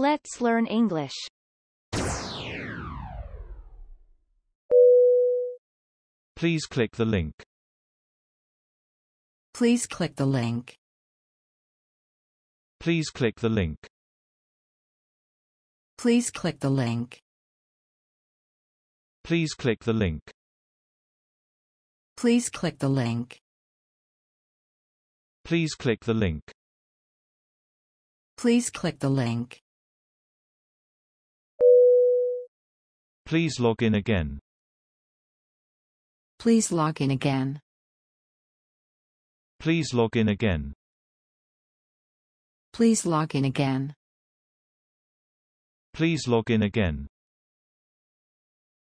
Let's learn English. Please click the link. Please click the link. Please click the link. Please click the link. Please click the link. Please click the link. Please click the link. Please click the link. Please log in again. Please log in again. Please log in again. Please log in again. Please log in again.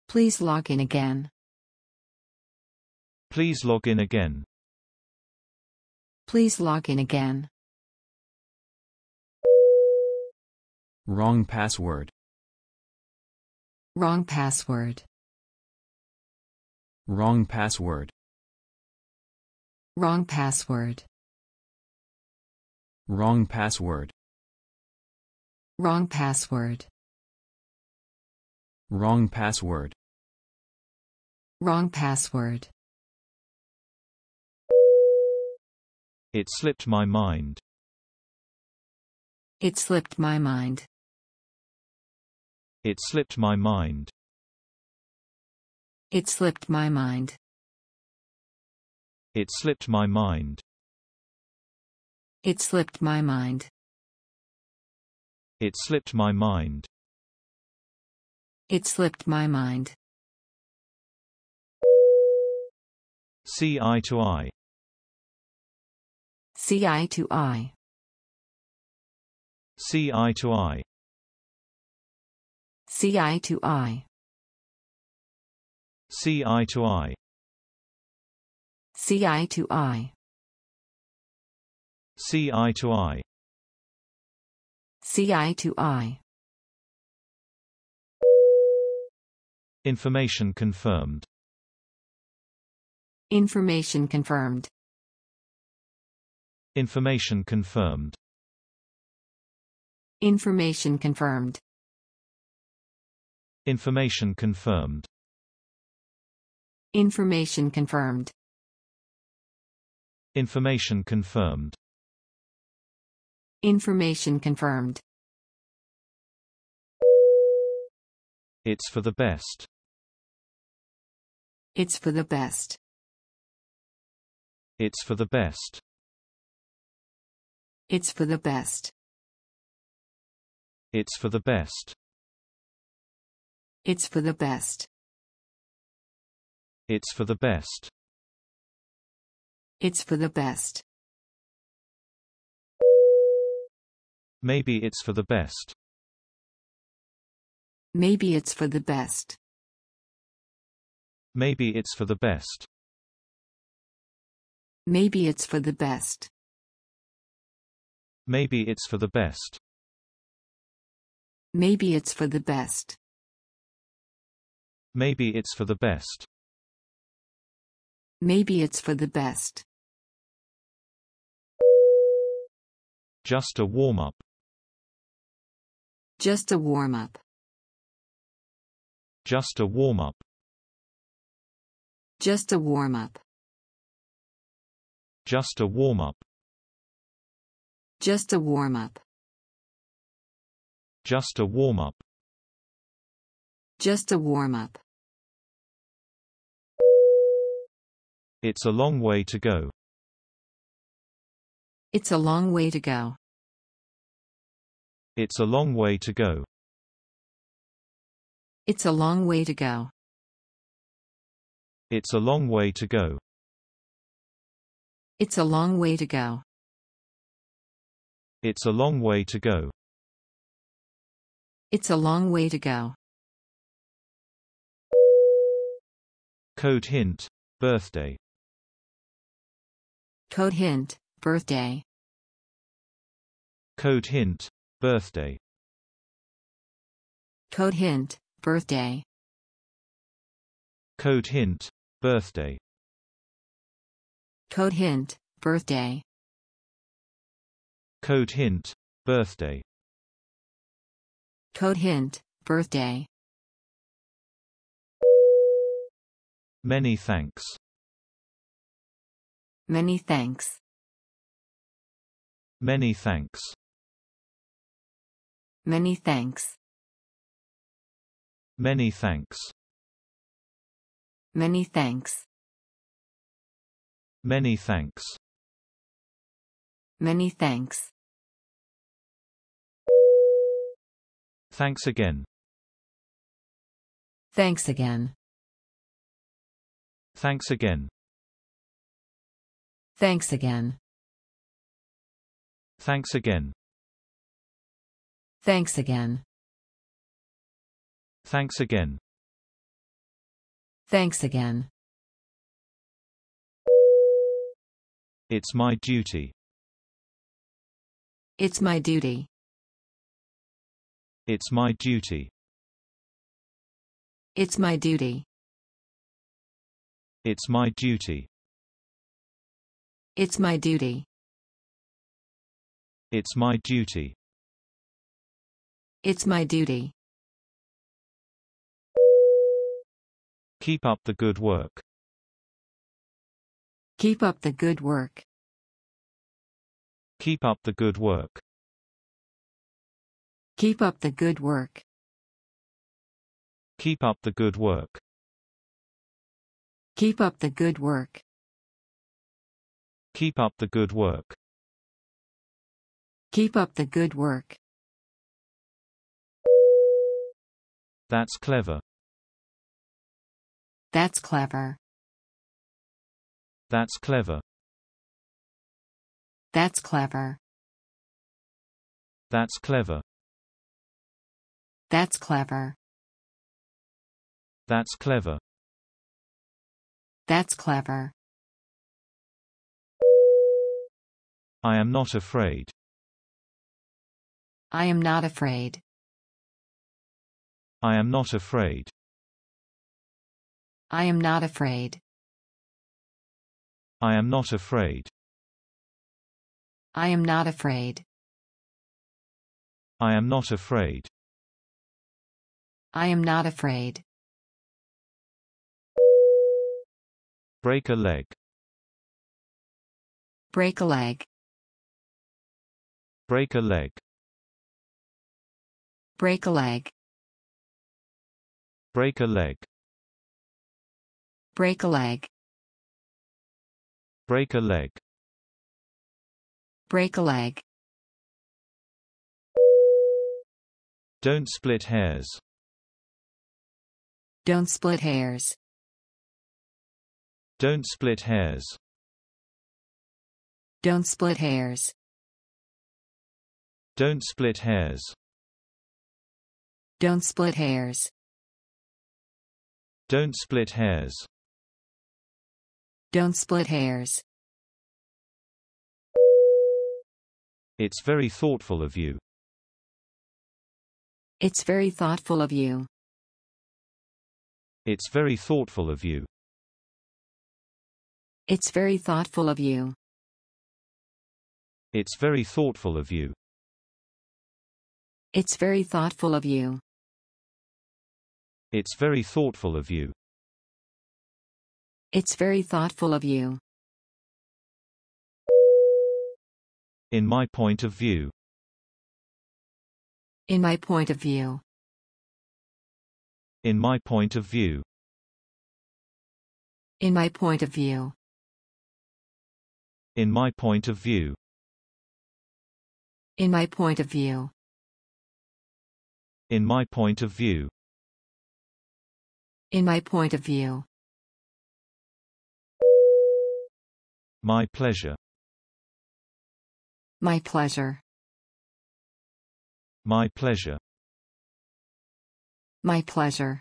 Please log in again. Please log in again. Please log in again. Wrong password. Wrong password. Wrong password. Wrong password. Wrong password. Wrong password. Wrong password. Wrong password. It slipped my mind. It slipped my mind. It slipped my mind. It slipped my mind. It slipped my mind. It slipped my mind. It slipped my mind. It slipped my mind. See eye to eye. See eye to eye. See eye to eye. See eye to eye. See eye to eye. See eye to eye. See eye to eye. See eye to eye. Information confirmed. Information confirmed. Information confirmed. Information confirmed. Information confirmed. Information confirmed. Information confirmed. Information confirmed. It's for the best. It's for the best. It's for the best. It's for the best. It's for the best. It's for the best. It's for the best. It's for the best. Maybe it's for the best. Maybe it's for the best. Maybe it's for the best. Maybe it's for the best. Maybe it's for the best. Maybe it's for the best. Maybe it's for the best. Maybe it's for the best. Just a warm-up. Just a warm-up. Just a warm-up. Just a warm-up. Just a warm-up. Just a warm-up. Just a warm-up. Just a warm-up. It's a long way to go. It's a long way to go. It's a long way to go. It's a long way to go. It's a long way to go. It's a long way to go. It's a long way to go. It's a long way to go. Code hint, birthday. Code hint, birthday. Code hint, birthday. Code hint, birthday. Code hint, birthday. Code hint, birthday. Code hint, birthday. Code hint, birthday. Many thanks. Many thanks. Many thanks. Many thanks. Many thanks. Many thanks. Many thanks. Many thanks. Thanks again. Thanks again. Thanks again. Thanks again. Thanks again. Thanks again. Thanks again. Thanks again. It's my duty. It's my duty. It's my duty. It's my duty. It's my duty. It's my duty. It's my duty. It's my duty. Keep up the good work. Keep up the good work. Keep up the good work. Keep up the good work. Keep up the good work. Keep up the good work. Keep up the good work. Keep up the good work. That's clever. That's clever. That's clever. That's clever. That's clever. That's clever. That's clever. That's clever. I am not afraid. I am not afraid. I am not afraid. I am not afraid. I am not afraid. I am not afraid. I am not afraid. I am not afraid. Break a leg. Break a leg. Break a leg. Break a leg. Break a leg. Break a leg. Break a leg. Break a leg. Don't split hairs. Don't split hairs. Don't split hairs. Don't split hairs. Don't split hairs. Don't split hairs. Don't split hairs. Don't split hairs. It's very thoughtful of you. It's very thoughtful of you. It's very thoughtful of you. It's very thoughtful of you. It's very thoughtful of you. It's very thoughtful of you. It's very thoughtful of you. It's very thoughtful of you. In my point of view. In my point of view. In my point of view. In my point of view. In my point of view. In my point of view. In my point of view. In my point of view. My pleasure. My pleasure. My pleasure. My pleasure.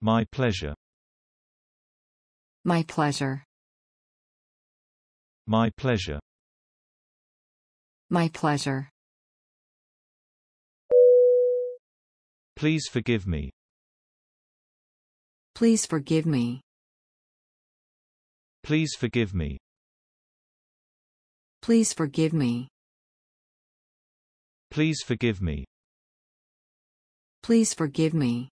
My pleasure. My pleasure. My pleasure. My pleasure. Please forgive me. Please forgive me. Please forgive me. Please forgive me. Please forgive me. Please forgive me.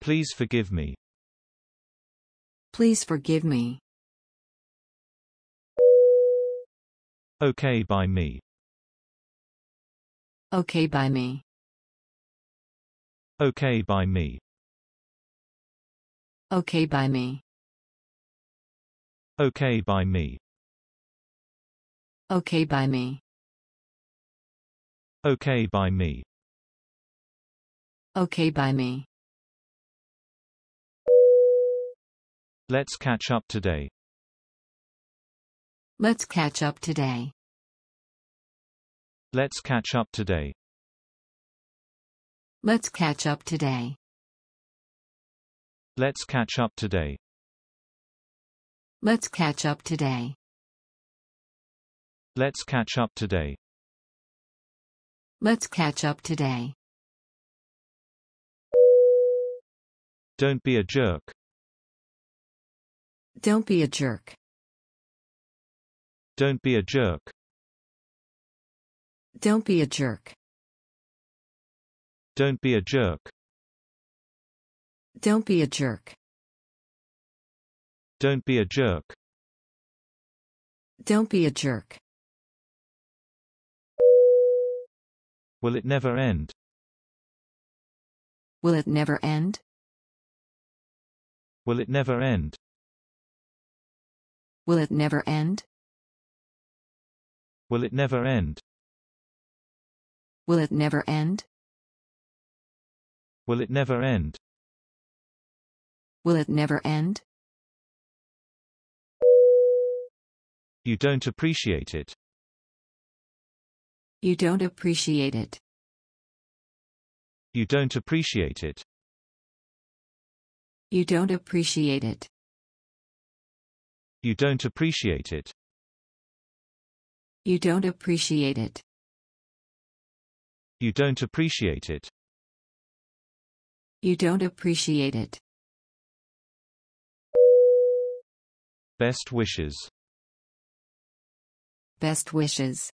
Please forgive me. Please forgive me. Okay by me. Okay by me. Okay by me. Okay by me. Okay by me. Okay by me. Okay by me. Okay by me. Let's catch up today. Let's catch up today. Let's catch up today. Let's catch up today. Let's catch up today. Let's catch up today. Let's catch up today. Let's catch up today. Don't be a jerk. Don't be a jerk. Don't be a jerk. Don't be a jerk. Don't be a jerk. Don't be a jerk. Don't be a jerk. Don't be a jerk. Will it never end? Will it never end? Will it never end? Will it never end? Will it never end? Will it never end? Will it never end? Will it never end? You don't appreciate it. You don't appreciate it. You don't appreciate it. You don't appreciate it. You don't appreciate it. You don't appreciate it. You don't appreciate it. You don't appreciate it. Best wishes. Best wishes.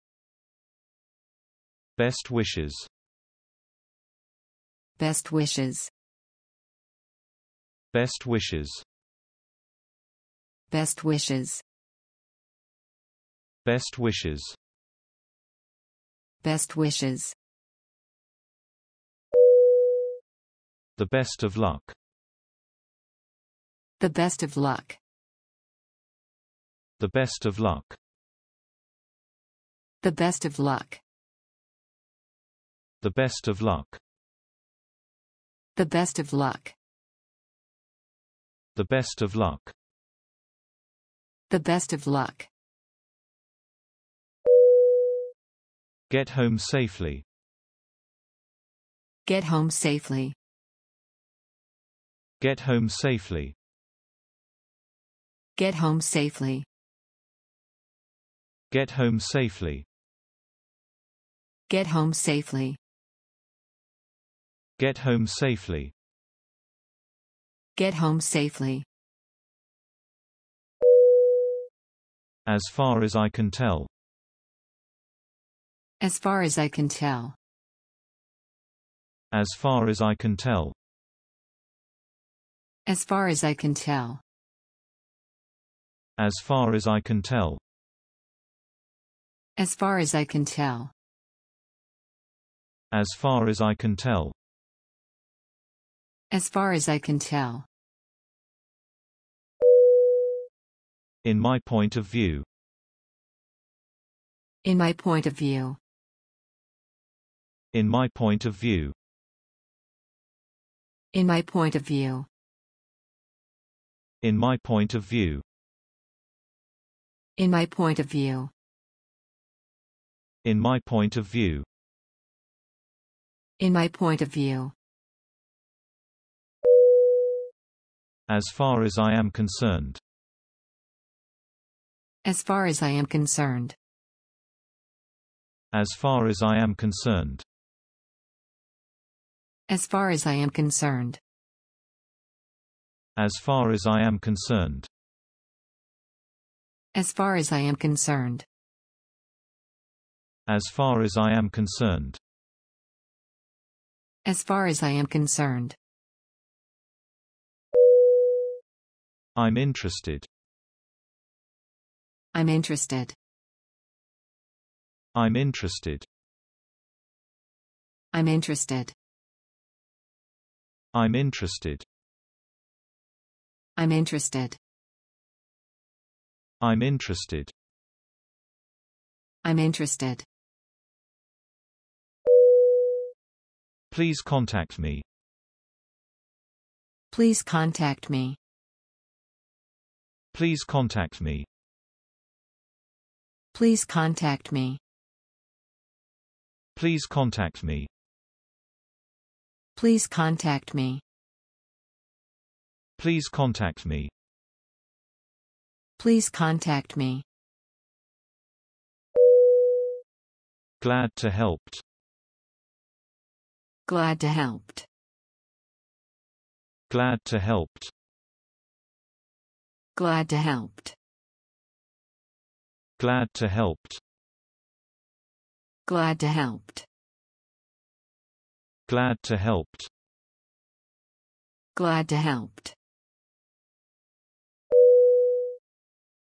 Best wishes. Best wishes. Best wishes. Best wishes. Best wishes. Best wishes. The best of luck. The best of luck. The best of luck. The best of luck. The best of luck. The best of luck. The best of luck. The best of luck. Get home safely. Get home safely. Get home safely. Get home safely. Get home safely. Get home safely. Get home safely. Get home safely. As far as I can tell. As far as I can tell. As far as I can tell. As far as I can tell. As far as I can tell. As far as I can tell. As far as I can tell. As far as I can tell. In my point of view. In my point of view. In my point of view. In my point of view. In my point of view. In my point of view. In my point of view. In my point of view. As far as I am concerned. As far as I am concerned. As far as I am concerned. As far as I am concerned. As far as I am concerned. As far as I am concerned. As far as I am concerned. As far as I am concerned. I'm interested. I'm interested. I'm interested. I'm interested. I'm interested. I'm interested. I'm interested. I'm interested. Please contact me. Please contact me. Please contact me. Please contact me. Please contact me. Please contact me. Please contact me. Please contact me. Glad to helped. Glad to helped. Glad to helped. Glad to helped. Glad to helped. Glad to helped. Glad to helped. Glad to helped.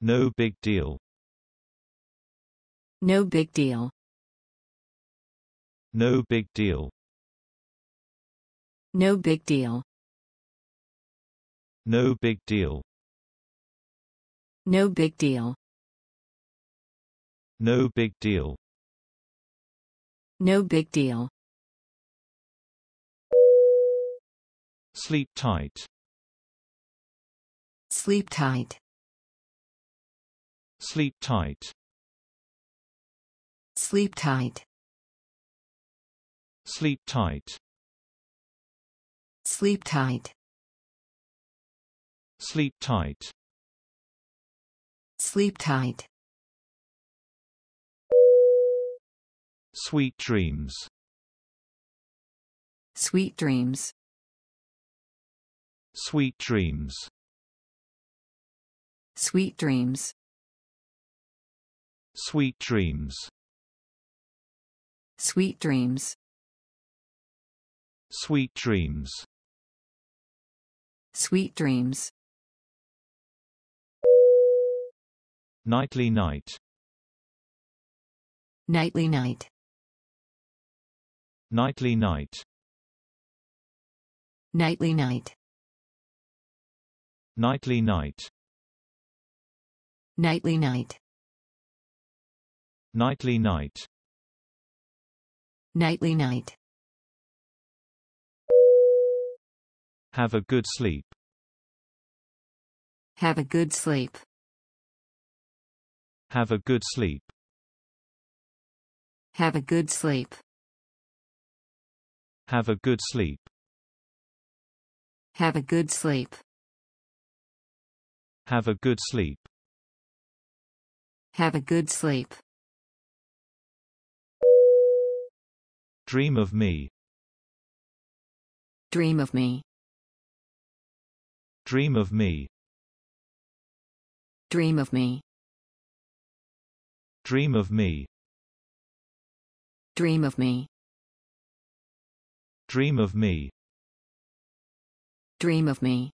No big deal. No big deal. No big deal. No big deal. No big deal. No big deal. No big deal. No big deal. Sleep tight. Sleep tight. Sleep tight. Sleep tight. Sleep tight. Sleep tight. Sleep tight. Sleep tight. Sweet dreams. Sweet dreams. Sweet dreams. Sweet dreams. Sweet dreams. Sweet dreams. Sweet dreams. Sweet dreams. Nightly night. Nightly night. Nightly night. Nightly night. Nightly night. Nightly night. Nightly night. Nightly night. Have a good sleep. Have a good sleep. Have a good sleep. Have a good sleep. Have a good sleep. Have a good sleep. Have a good sleep. Have a good sleep. Dream of me. Dream of me. Dream of me. Dream of me. Dream of me. Dream of me. Dream of me. Dream of me.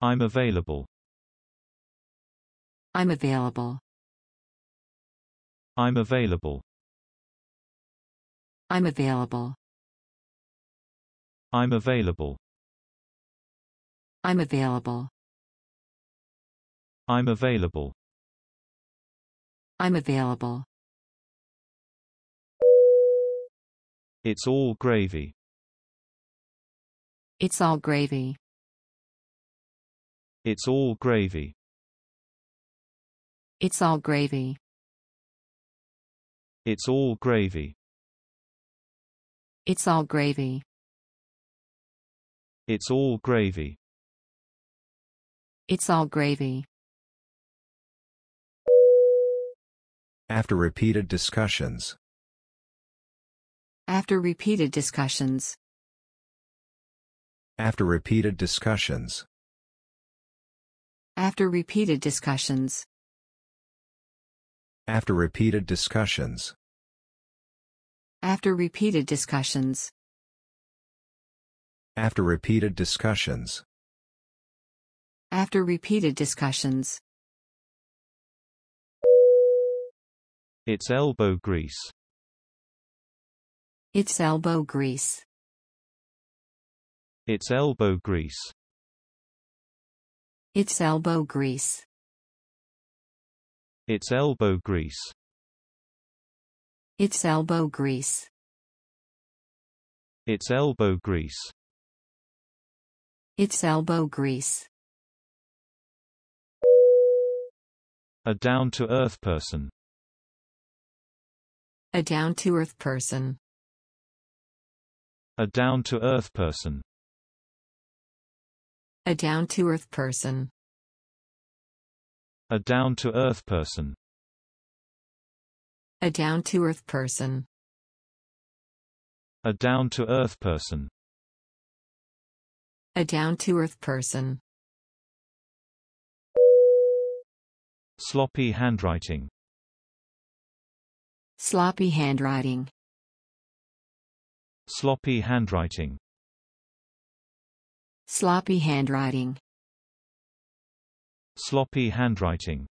I'm available. I'm available. I'm available. I'm available. I'm available. I'm available. I'm available. I'm available. It's all gravy. It's all gravy. It's all gravy. It's all gravy. It's all gravy. It's all gravy. It's all gravy. It's all gravy. After repeated discussions. After repeated discussions. After repeated discussions. After repeated discussions. After repeated discussions. After repeated discussions. After repeated discussions. After repeated discussions. It's elbow grease. It's elbow grease. It's elbow grease. It's elbow grease. It's elbow grease. It's elbow grease. It's elbow grease. It's elbow grease. A down-to-earth person. A down-to-earth person. A down-to-earth person. A down-to-earth person. A down-to-earth person. A down-to-earth person. A down-to-earth person. A down-to-earth person. Sloppy handwriting. Sloppy handwriting. Sloppy handwriting. Sloppy handwriting. Sloppy handwriting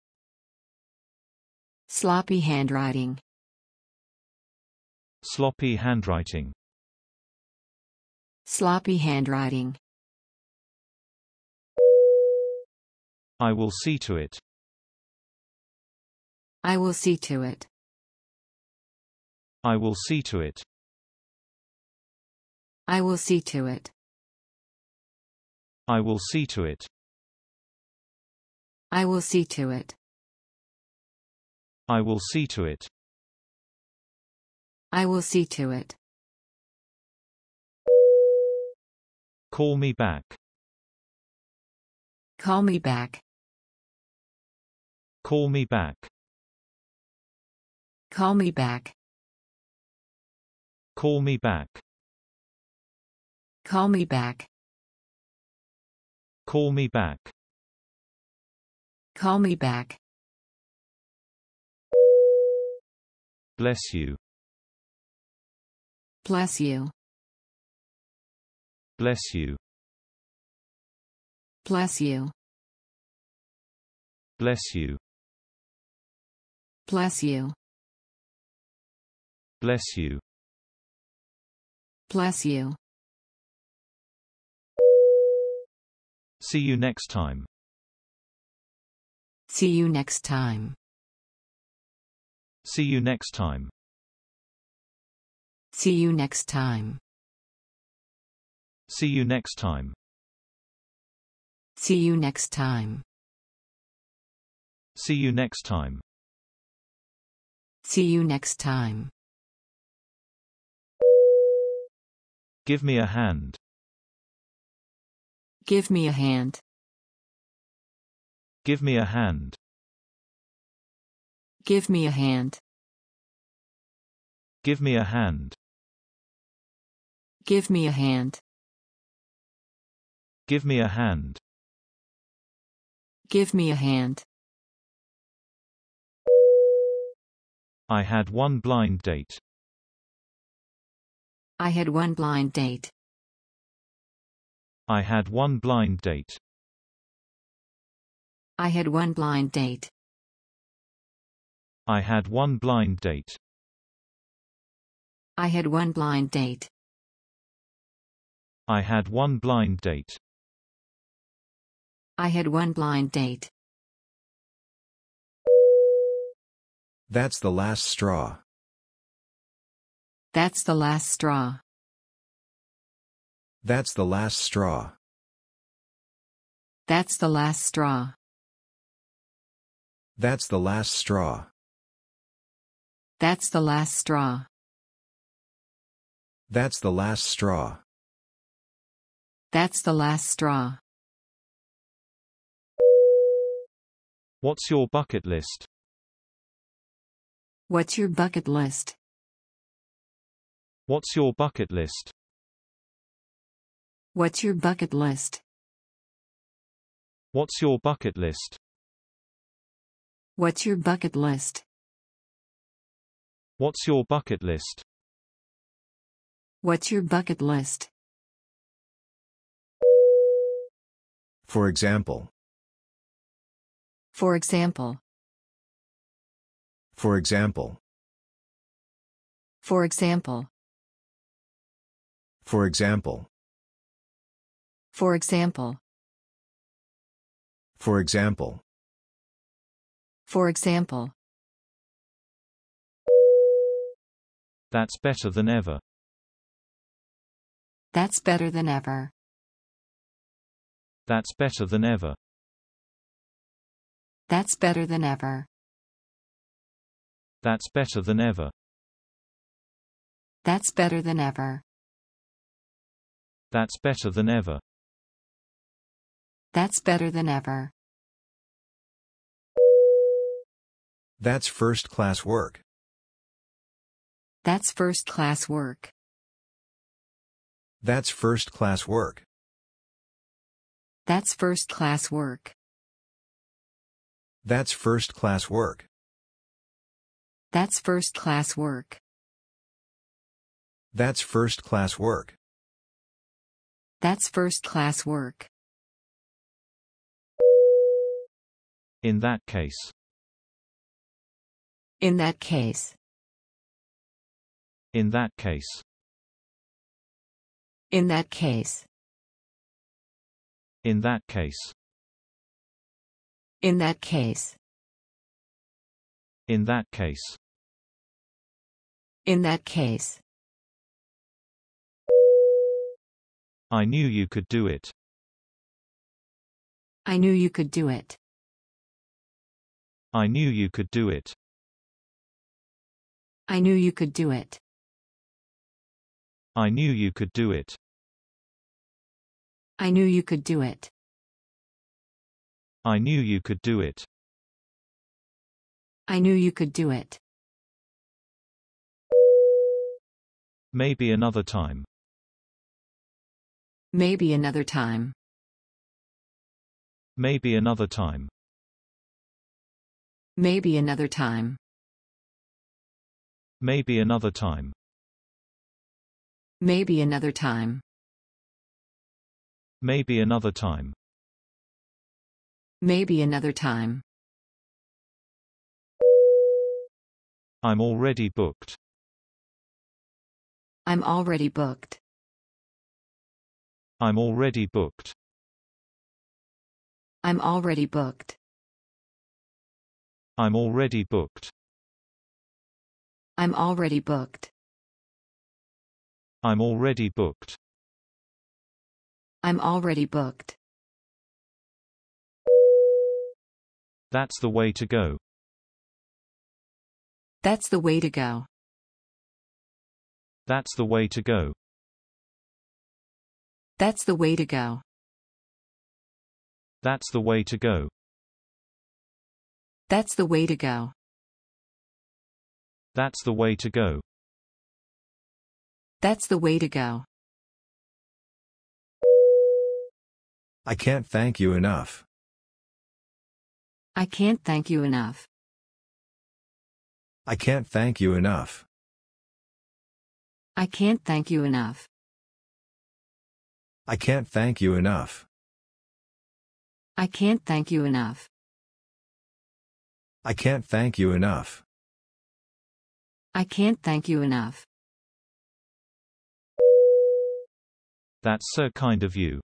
Sloppy handwriting Sloppy handwriting Sloppy handwriting I will see to it. I will see to it. I will see to it. I will see to it. I will see to it. I will see to it. I will see to it. I will see to it. Call me back. Call me back. Call me back. Call me back. Call me back. Call me back. Call me back. Call me back. Bless you. Bless you. Bless you. Bless you. Bless you. Bless you. Bless you. Bless you. See you next time. See you next time. See you next time. See you next time. See you next time. See you next time. See you next time. See you next time. Give me a hand. Give me a hand. Give me a hand. Give me a hand. Give me a hand. Give me a hand. Give me a hand. Give me a hand. I had one blind date. I had one blind date. I had one blind date. I had one blind date. I had one blind date. I had one blind date. I had one blind date. I had one blind date. That's the last straw. That's the last straw. That's the last straw. That's the last straw. That's the last straw. That's the last straw. That's the last straw. That's the last straw. What's your bucket list? What's your bucket list? What's your bucket list? What's your bucket list? What's your bucket list? What's your bucket list? What's your bucket list? What's your bucket list? For example. For example. For example. For example. For example. For example. For example. For example. That's better than ever. That's better than ever. That's better than ever. That's better than ever. That's better than ever. That's better than ever. That's better than ever. That's better than ever. That's first class work. That's first class work. That's first class work. That's first class work. That's first class work. That's first class work. That's first class work. That's first class work. In that case. In that case. In that case. In that case. In that case. In that case. In that case. In that case. I knew you could do it. I knew you could do it. I knew you could do it. I knew you could do it. I knew you could do it. I knew you could do it. I knew you could do it. I knew you could do it. Maybe another time. Maybe another time. Maybe another time. Maybe another time. Maybe another time. Maybe another time. Maybe another time. Maybe another time. I'm already booked. I'm already booked. I'm already booked. I'm already booked. I'm already booked. I'm already booked. I'm already booked. I'm already booked. That's the way to go. That's the way to go. That's the way to go. That's the way to go. That's the way to go. That's the way to go. That's the way to go. That's the way to go. I can't thank you enough. I can't thank you enough. I can't thank you enough. I can't thank you enough. I can't thank you enough. I can't thank you enough. I can't thank you enough. I can't thank you enough. That's so kind of you.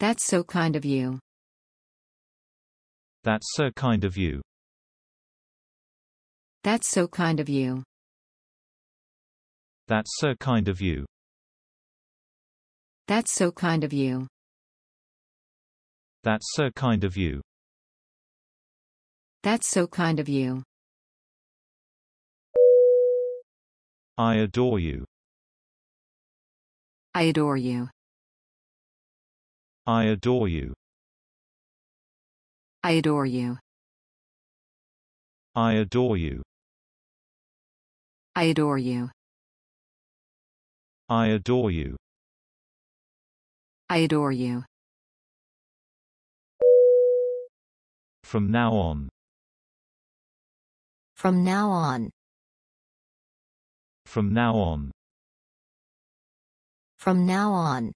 That's so kind of you. That's so kind of you. That's so kind of you. That's so kind of you. That's so kind of you. That's so kind of you. That's so kind of you. I adore you. I adore you. I adore you. I adore you. I adore you. I adore you. I adore you. I adore you. From now on. From now on. From now on. From now on.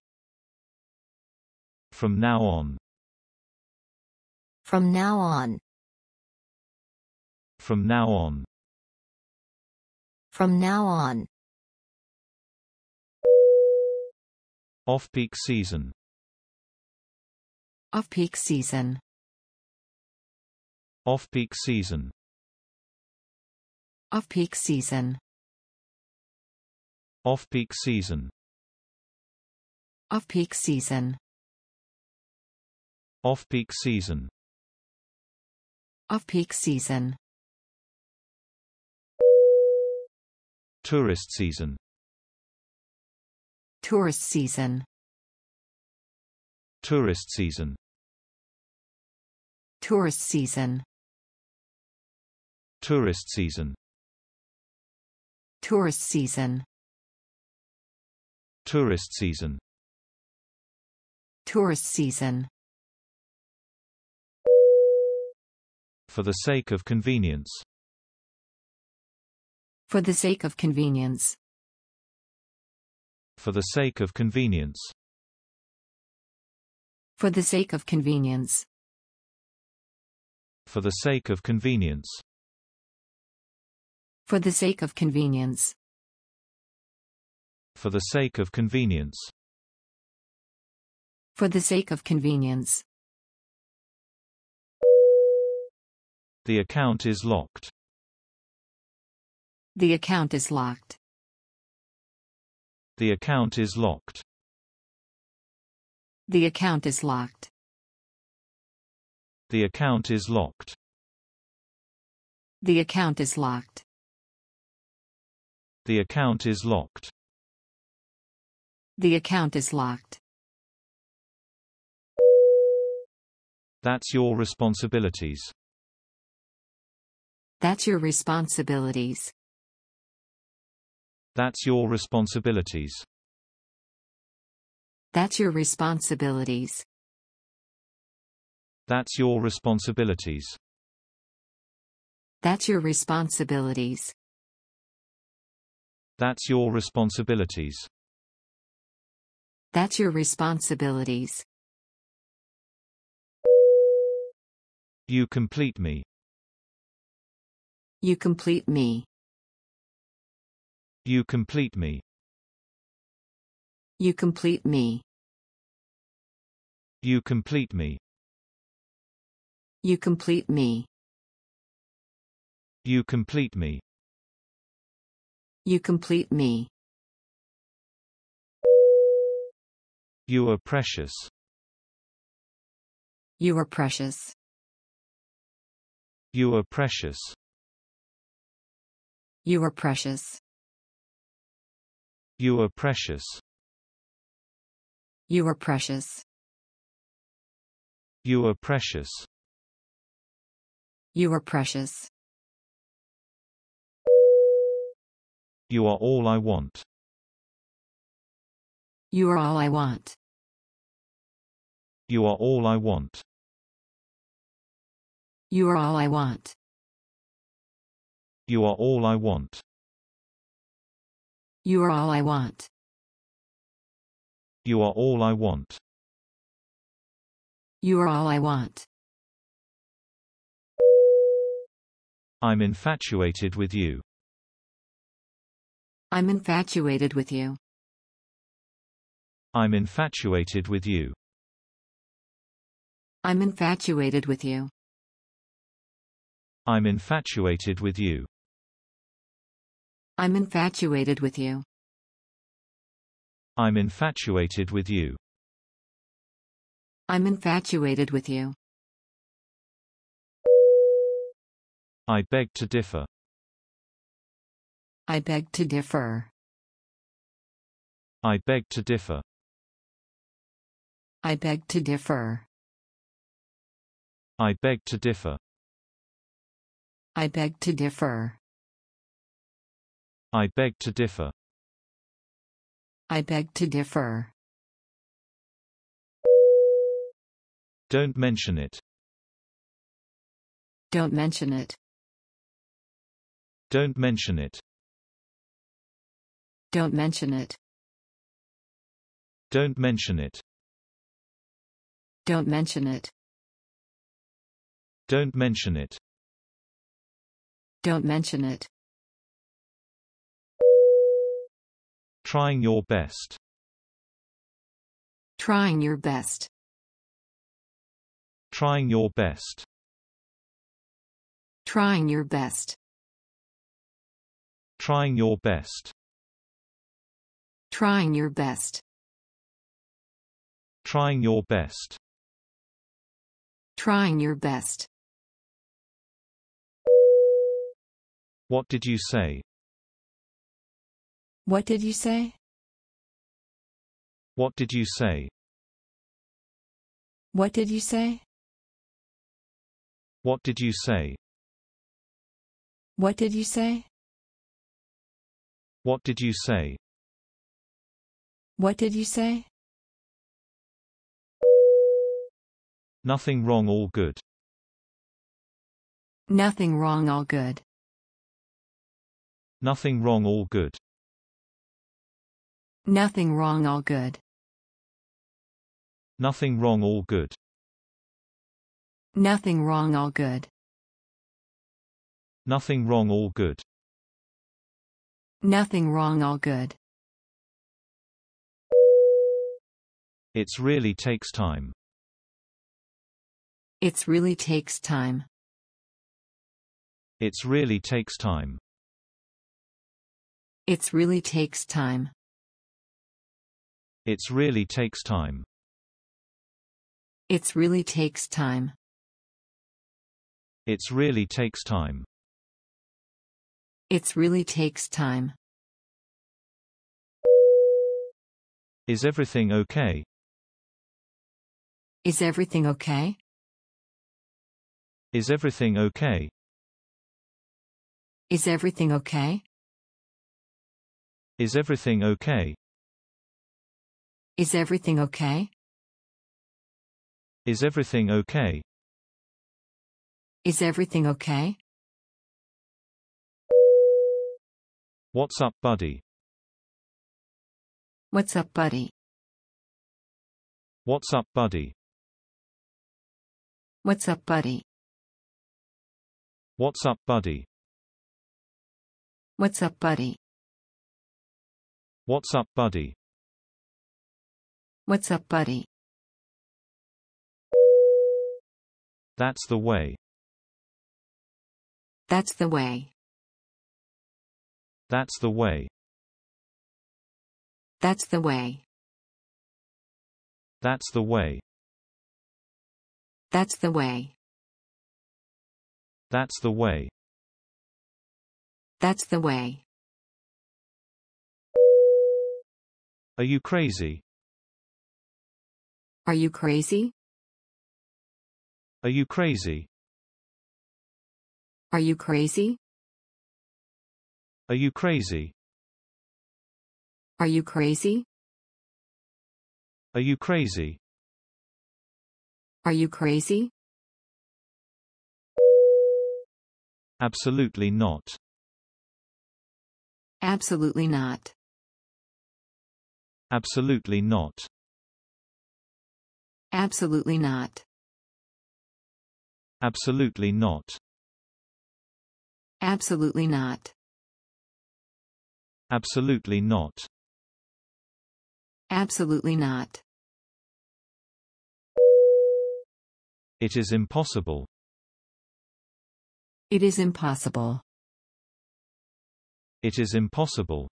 From now on. From now on. From now on. From now on. Off-peak season. Off-peak season. Off-peak season. Off-peak season. Off-peak season. Off-peak season. Off-peak season. Off-peak season. Tourist season. Tourist season. Tourist season. Tourist season. Tourist season. Tourist season. Tourist season. Tourist season. For the sake of convenience. For the sake of convenience. For the sake of convenience. For the sake of convenience. For the sake of convenience. For the sake of convenience for the sake of convenience. For the sake of convenience. The account is locked. The account is locked. The account is locked. The account is locked. The account is locked. The account is locked. The account is locked. The account is locked. That's your responsibilities. That's your responsibilities. That's your responsibilities. That's your responsibilities. That's your responsibilities. That's your responsibilities. That's your responsibilities. That's your responsibilities. You complete me. You complete me. You complete me. You complete me. You complete me. You complete me. You complete me. You complete me. You are precious. You are precious. You are precious. You are precious. You are precious. You are precious. You are precious. You are precious. You are all I want. You are all I want. You are all I want. You are all I want. You are all I want. You are all I want. You are all I want. You are all I want. I'm infatuated with you. I'm infatuated with you. I'm infatuated with you. I'm infatuated with you. I'm infatuated with you. I'm infatuated with you. I'm infatuated with you. I'm infatuated with you. I beg to differ. I beg to differ. I beg to differ. I beg to differ. I beg to differ. I beg to differ. I beg to differ. I beg to differ. Don't mention it. Don't mention it. Don't mention it. Don't mention it. Don't mention it. Don't mention it. Don't mention it. Don't mention it. Trying your best. Trying your best. Trying your best. Trying your best. Trying your best. Trying your best. Trying your best. Trying your best. What did you say? What did you say? What did you say? What did you say? What did you say? What did you say? What did you say? What did you say? Nothing wrong all good. Nothing wrong all good. Nothing wrong all good. Nothing wrong all good. Nothing wrong all good. Nothing wrong all good. Nothing wrong all good. Nothing wrong all good. It's really takes time. It's really takes time. It's really takes time. It's really takes time. It's really takes time. It's really takes time. It's really takes time. It's really takes time. Is everything okay? Is everything okay? Is everything okay? Is everything okay? Is everything okay? Is everything okay? Is everything okay? Is everything okay? What's up, buddy? What's up, buddy? What's up, buddy? What's up, buddy? What's up, buddy? What's up, buddy? What's up, buddy? What's up, buddy? That's the way. That's the way. That's the way. That's the way. That's the way. That's the way. That's the way. That's the way. Are you crazy? Are you crazy? Are you crazy? Are you crazy? Are you crazy? Are you crazy? Are you crazy? Are you crazy? Absolutely not. Absolutely not. Absolutely not. Absolutely not. Absolutely not. Absolutely not. Absolutely not. Absolutely not. It is impossible. It is impossible. It is impossible.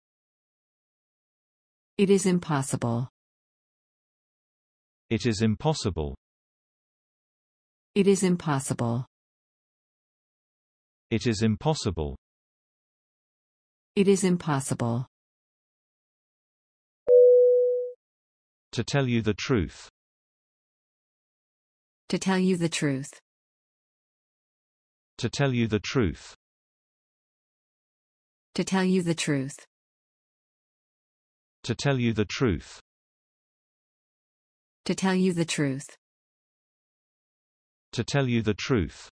It is impossible. It is impossible. It is impossible. It is impossible. It is impossible. To tell you the truth. To tell you the truth. To tell you the truth. To tell you the truth. To tell you the truth. To tell you the truth. To tell you the truth.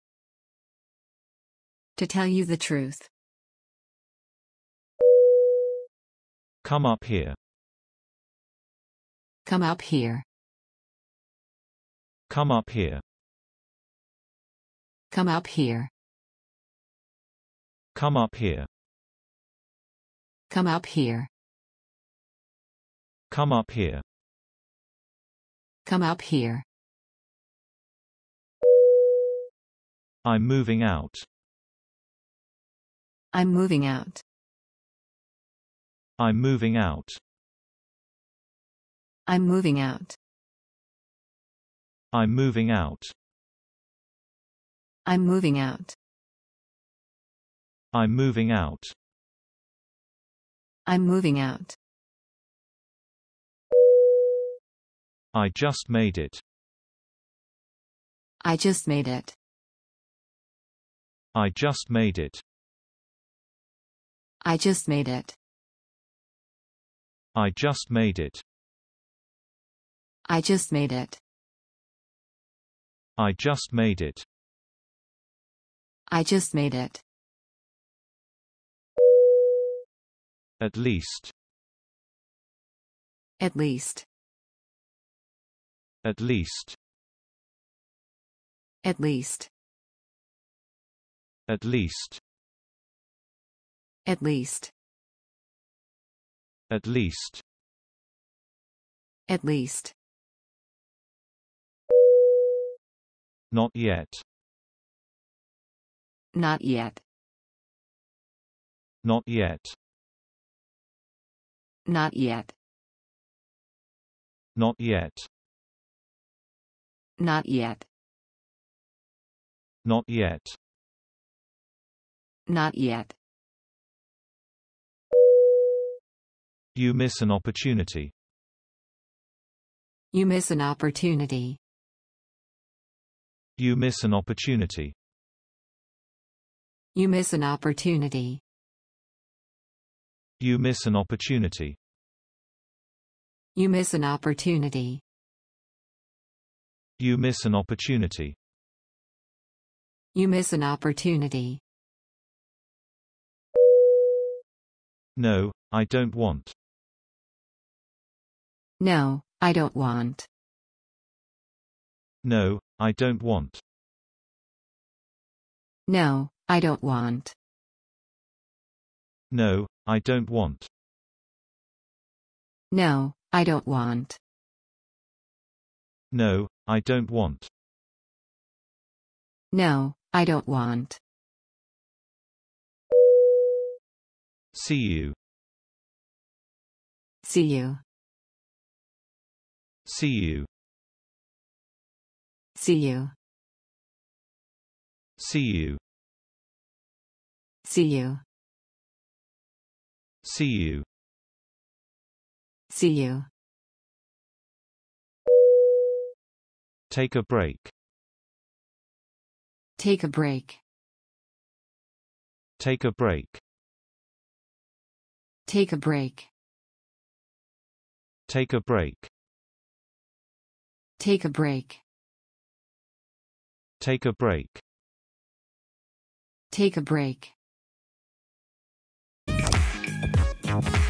To tell you the truth. Come up here. Come up here. Come up here. Come up here. Come up here. Come up here. Come up here. Come up here. I'm moving out. I'm moving out. I'm moving out. I'm moving out. I'm moving out. I'm moving out. I'm moving out. I'm moving out. I just made it. I just made it. I just made it. I just made it. I just made it. I just made it. I just made it. I just made it. At least. At least. At least. At least. At least. At least. At least. At least. Not yet. Not yet. Not yet. Not yet. Not yet. Not yet. Not yet. Not yet. You miss an opportunity. You miss an opportunity. You miss an opportunity. You miss an opportunity. You miss an opportunity. You miss an opportunity. You miss an opportunity. You miss an opportunity. No, I don't want. No, I don't want. No, I don't want. No, I don't want. No, I don't want. No, I don't want. No, I don't want. No, I don't want. See you. See you. See you. See you. See you. See you. See you. See you. Take a break. Take a break. Take a break. Take a break. Take a break. Take a break. Take a break. Take a break.